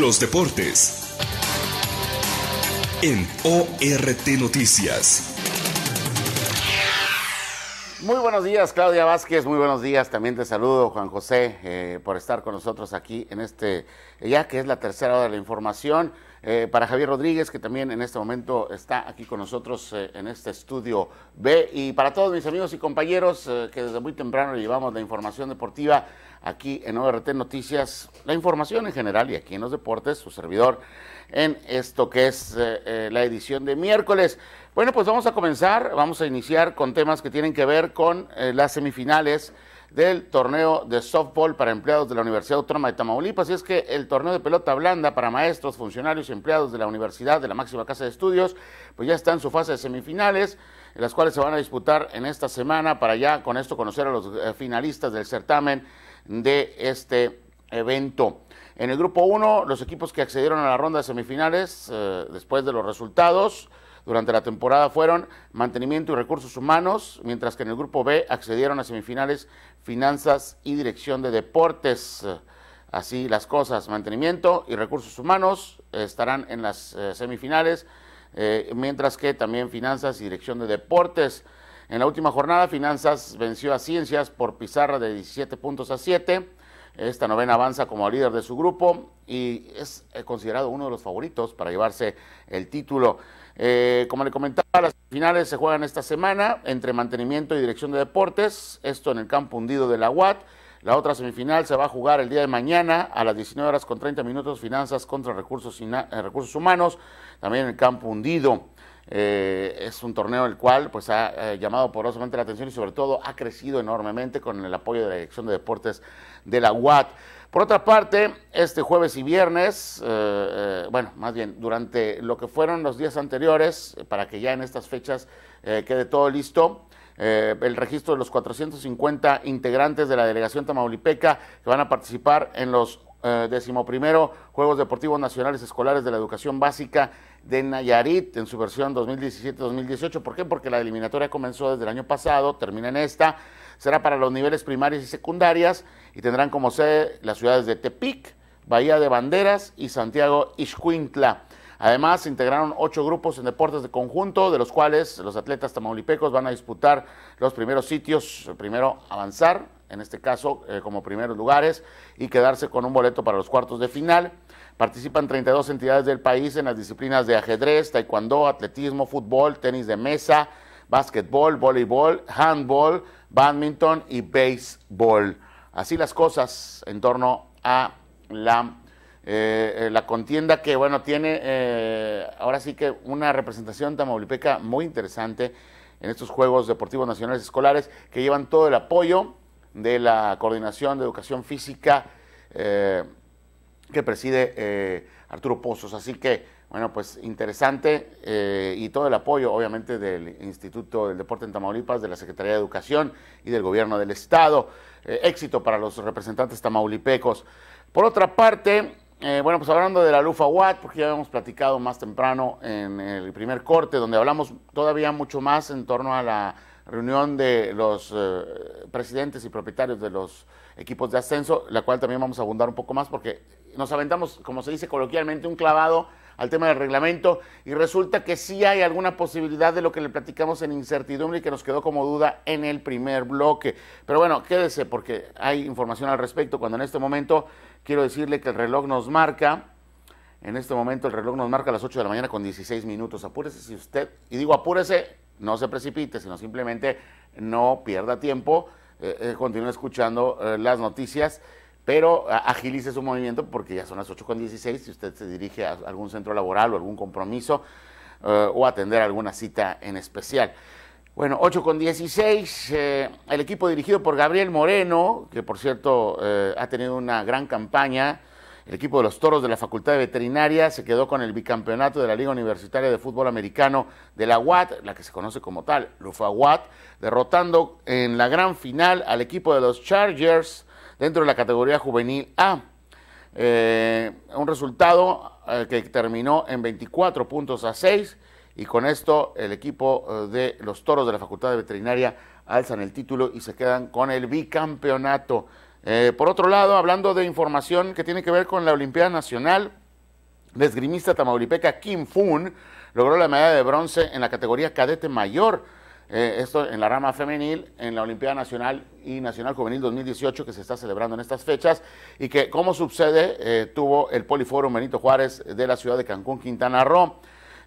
Los deportes. En ORT Noticias. Muy buenos días, Claudia Vázquez. Muy buenos días. También te saludo, Juan José, eh, por estar con nosotros aquí en este, eh, ya que es la tercera hora de la información. Eh, para Javier Rodríguez, que también en este momento está aquí con nosotros en este estudio B. Y para todos mis amigos y compañeros que desde muy temprano llevamos la información deportiva aquí en ORT Noticias, la información en general y aquí en los deportes, su servidor, en esto que es eh, eh, la edición de miércoles. Bueno, pues vamos a comenzar, vamos a iniciar con temas que tienen que ver con eh, las semifinales del torneo de softball para empleados de la Universidad Autónoma de Tamaulipas. Y es que el torneo de pelota blanda para maestros, funcionarios y empleados de la Universidad de la Máxima Casa de Estudios, pues ya está en su fase de semifinales, en las cuales se van a disputar en esta semana para ya con esto conocer a los finalistas del certamen de este evento. En el grupo 1, los equipos que accedieron a la ronda de semifinales eh, después de los resultados durante la temporada fueron Mantenimiento y Recursos Humanos, mientras que en el grupo B accedieron a semifinales Finanzas y Dirección de Deportes. Así las cosas, Mantenimiento y Recursos Humanos estarán en las eh, semifinales, eh, mientras que también Finanzas y Dirección de Deportes en la última jornada, Finanzas venció a Ciencias por pizarra de 17 puntos a 7. Esta novena avanza como líder de su grupo y es eh, considerado uno de los favoritos para llevarse el título. Eh, como le comentaba, las finales se juegan esta semana entre mantenimiento y dirección de deportes, esto en el campo hundido de la UAT. La otra semifinal se va a jugar el día de mañana a las 19 horas con 30 minutos, finanzas contra eh, recursos humanos, también en el campo hundido. Eh, es un torneo el cual pues ha eh, llamado poderosamente la atención y sobre todo ha crecido enormemente con el apoyo de la Dirección de Deportes de la UAT. Por otra parte, este jueves y viernes, eh, bueno, más bien durante lo que fueron los días anteriores, para que ya en estas fechas quede todo listo, el registro de los 450 integrantes de la delegación tamaulipeca que van a participar en los 11 eh, decimoprimero Juegos Deportivos Nacionales Escolares de la Educación Básica de Nayarit en su versión 2017-2018. ¿Por qué? Porque la eliminatoria comenzó desde el año pasado, termina en esta. Será para los niveles primarios y secundarias y tendrán como sede las ciudades de Tepic, Bahía de Banderas y Santiago Ixcuintla. Además, se integraron ocho grupos en deportes de conjunto, de los cuales los atletas tamaulipecos van a disputar los primeros sitios, primero avanzar, en este caso eh, como primeros lugares, y quedarse con un boleto para los cuartos de final. Participan 32 entidades del país en las disciplinas de ajedrez, taekwondo, atletismo, fútbol, tenis de mesa, básquetbol, voleibol, handball, badminton y béisbol. Así las cosas en torno a la, eh, eh, la contienda que, bueno, tiene ahora sí que una representación tamaulipeca muy interesante en estos Juegos Deportivos Nacionales Escolares que llevan todo el apoyo de la Coordinación de Educación Física eh, que preside eh, Arturo Pozos. Así que, bueno, pues interesante eh, y todo el apoyo, obviamente, del Instituto del Deporte en Tamaulipas, de la Secretaría de Educación y del Gobierno del Estado. éxito para los representantes tamaulipecos. Por otra parte, bueno, pues hablando de la Lufa Watt, porque ya habíamos platicado más temprano en el primer corte, donde hablamos todavía mucho más en torno a la reunión de los eh, presidentes y propietarios de los equipos de ascenso, la cual también vamos a abundar un poco más porque nos aventamos, como se dice coloquialmente, un clavado al tema del reglamento y resulta que sí hay alguna posibilidad de lo que le platicamos en incertidumbre y que nos quedó como duda en el primer bloque. Pero bueno, quédese porque hay información al respecto cuando en este momento quiero decirle que el reloj nos marca. En este momento el reloj nos marca a las 8 de la mañana con 16 minutos. Apúrese si usted, y digo apúrese no se precipite, sino simplemente no pierda tiempo, eh, eh, continúe escuchando eh, las noticias, pero agilice su movimiento porque ya son las 8.16, si usted se dirige a algún centro laboral o algún compromiso o atender alguna cita en especial. Bueno, ocho con 16, el equipo dirigido por Gabriel Moreno, que por cierto ha tenido una gran campaña el equipo de los Toros de la Facultad de Veterinaria se quedó con el bicampeonato de la Liga Universitaria de Fútbol Americano de la UAT, la que se conoce como tal, Lufa UAT, derrotando en la gran final al equipo de los Chargers dentro de la categoría juvenil A. Eh, un resultado eh, que terminó en 24 puntos a 6 y con esto el equipo eh, de los Toros de la Facultad de Veterinaria alzan el título y se quedan con el bicampeonato. Eh, por otro lado, hablando de información que tiene que ver con la Olimpiada Nacional, la esgrimista tamaulipeca Kim Fun logró la medalla de bronce en la categoría cadete mayor, eh, esto en la rama femenil, en la Olimpiada Nacional y Nacional Juvenil 2018 que se está celebrando en estas fechas y que, como sucede, eh, tuvo el Poliforum Benito Juárez de la ciudad de Cancún, Quintana Roo.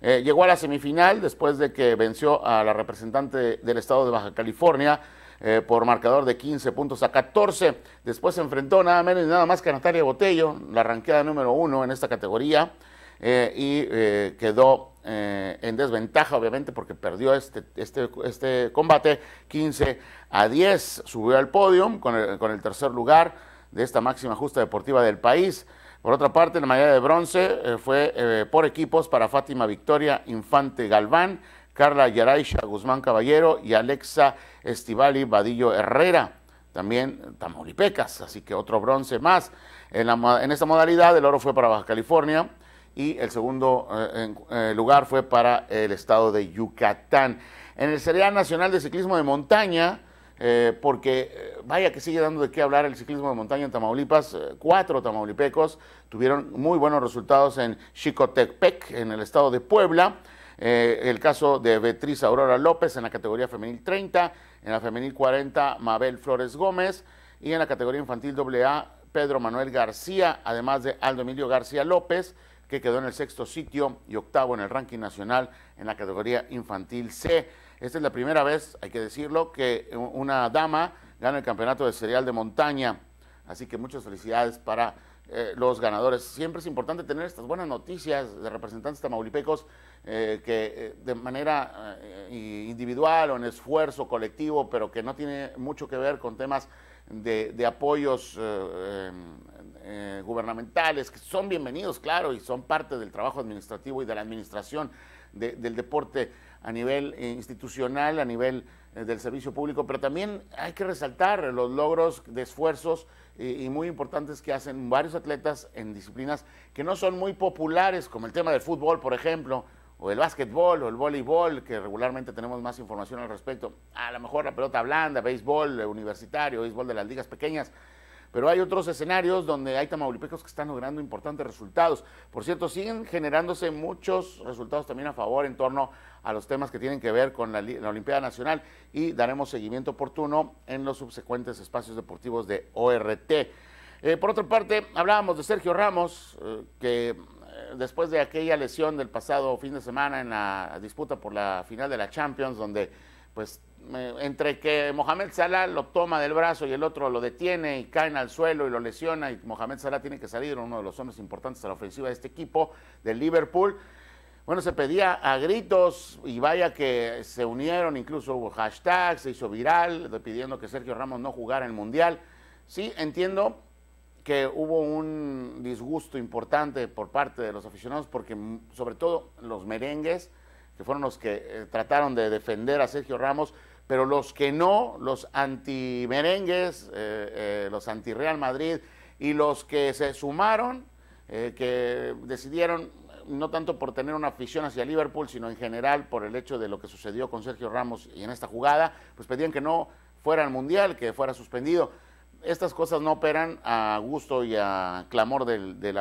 llegó a la semifinal después de que venció a la representante del estado de Baja California, eh, por marcador de 15 puntos a 14. Después se enfrentó nada menos y nada más que Natalia Botello, la ranqueada número uno en esta categoría, eh, y eh, quedó en desventaja, obviamente, porque perdió este, este, este combate 15 a 10. Subió al podio con el, tercer lugar de esta máxima justa deportiva del país. Por otra parte, la medalla de bronce fue por equipos para Fátima Victoria Infante Galván, Carla Yaraisha Guzmán Caballero y Alexa Estivali Badillo Herrera, también Tamaulipecas, así que otro bronce más. En, esta modalidad el oro fue para Baja California y el segundo eh, eh, lugar fue para el estado de Yucatán. En el Serial Nacional de Ciclismo de Montaña, eh, porque vaya que sigue dando de qué hablar el ciclismo de montaña en Tamaulipas. cuatro tamaulipecos tuvieron muy buenos resultados en Chicotepec, en el estado de Puebla. Eh, el caso de Beatriz Aurora López en la categoría femenil 30, en la femenil 40 Mabel Flores Gómez y en la categoría infantil AA Pedro Manuel García, además de Aldo Emilio García López, que quedó en el sexto sitio y octavo en el ranking nacional en la categoría infantil C. Esta es la primera vez, hay que decirlo, que una dama gana el campeonato de cereal de montaña. Así que muchas felicidades para eh, los ganadores. Siempre es importante tener estas buenas noticias de representantes tamaulipecos eh, que eh, de manera individual o en esfuerzo colectivo, pero que no tiene mucho que ver con temas de, apoyos gubernamentales, que son bienvenidos, claro, y son parte del trabajo administrativo y de la administración del deporte a nivel eh, institucional, a nivel eh, del servicio público, pero también hay que resaltar los logros de esfuerzos eh, y, muy importantes que hacen varios atletas en disciplinas que no son muy populares, como el tema del fútbol, por ejemplo, o el básquetbol, o el voleibol, que regularmente tenemos más información al respecto. A lo mejor la pelota blanda, béisbol universitario, béisbol de las ligas pequeñas, pero hay otros escenarios donde hay tamaulipecos que están logrando importantes resultados. Por cierto, siguen generándose muchos resultados también a favor en torno a los temas que tienen que ver con la, Olimpiada Nacional y daremos seguimiento oportuno en los subsecuentes espacios deportivos de ORT. Eh, por otra parte, hablábamos de Sergio Ramos, eh, que eh, después de aquella lesión del pasado fin de semana en la disputa por la final de la Champions, donde pues entre que Mohamed Salah lo toma del brazo y el otro lo detiene y caen al suelo y lo lesiona y Mohamed Salah tiene que salir, uno de los hombres importantes a la ofensiva de este equipo del Liverpool. Bueno, se pedía a gritos y vaya que se unieron, incluso hubo hashtags, se hizo viral pidiendo que Sergio Ramos no jugara el Mundial. Sí, entiendo que hubo un disgusto importante por parte de los aficionados porque mm, sobre todo los merengues que fueron los que eh, trataron de defender a Sergio Ramos, pero los que no, los anti-merengues, eh, eh, los anti-Real Madrid y los que se sumaron, que decidieron no tanto por tener una afición hacia Liverpool, sino en general por el hecho de lo que sucedió con Sergio Ramos y en esta jugada, pues pedían que no fuera al Mundial, que fuera suspendido estas cosas no operan a gusto y a clamor de,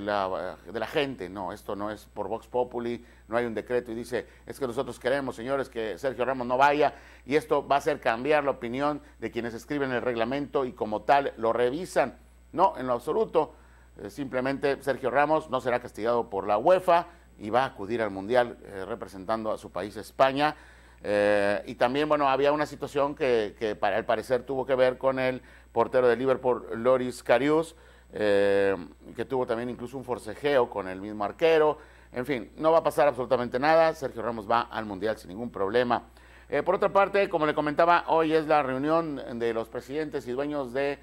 la, gente. No, esto no es por Vox Populi, no hay un decreto y dice, es que nosotros queremos, señores, que Sergio Ramos no vaya y esto va a hacer cambiar la opinión de quienes escriben el reglamento y como tal lo revisan. No, en lo absoluto. Eh, simplemente Sergio Ramos no será castigado por la UEFA y va a acudir al Mundial eh, representando a su país España. Eh, y también, bueno, había una situación que, para, al parecer tuvo que ver con el portero de Liverpool, Loris Carius, eh, que tuvo también incluso un forcejeo con el mismo arquero. En fin, no va a pasar absolutamente nada. Sergio Ramos va al Mundial sin ningún problema. Eh, por otra parte, como le comentaba, hoy es la reunión de los presidentes y dueños de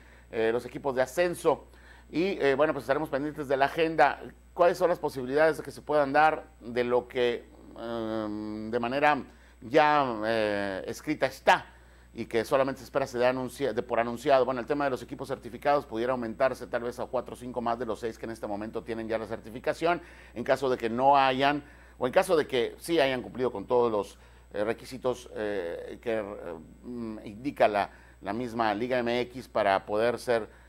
los equipos de ascenso. Y bueno, pues estaremos pendientes de la agenda. ¿Cuáles son las posibilidades que se puedan dar de lo que em, de manera ya eh, escrita está y que solamente se espera se de por anunciado. Bueno, el tema de los equipos certificados pudiera aumentarse tal vez a cuatro o cinco más de los seis que en este momento tienen ya la certificación, en caso de que no hayan, o en caso de que sí hayan cumplido con todos los eh, requisitos eh, que indica la, la, misma Liga MX para poder ser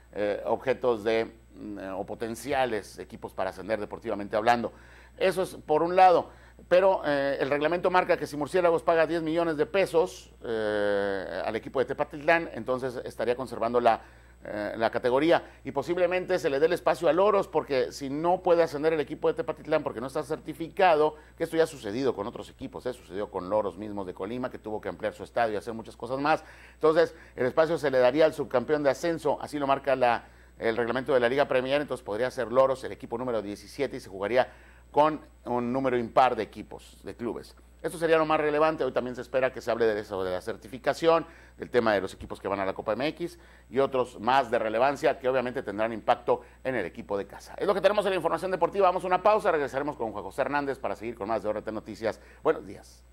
objetos de mm, o potenciales equipos para ascender deportivamente hablando. Eso es por un lado. Pero eh, el reglamento marca que si Murciélagos paga 10 millones de pesos eh, al equipo de Tepatitlán, entonces estaría conservando eh, la, categoría y posiblemente se le dé el espacio a Loros porque si no puede ascender el equipo de Tepatitlán porque no está certificado, que esto ya ha sucedido con otros equipos, sucedió con Loros mismos de Colima que tuvo que ampliar su estadio y hacer muchas cosas más. Entonces el espacio se le daría al subcampeón de ascenso, así lo marca el reglamento de la Liga Premier, entonces podría ser Loros el equipo número 17 y se jugaría con un número impar de equipos, de clubes. Esto sería lo más relevante. Hoy también se espera que se hable de eso, de la certificación, del tema de los equipos que van a la Copa MX y otros más de relevancia que obviamente tendrán impacto en el equipo de casa. Es lo que tenemos en la información deportiva. Vamos a una pausa, regresaremos con Juan José Hernández para seguir con más de ORT Noticias. Buenos días.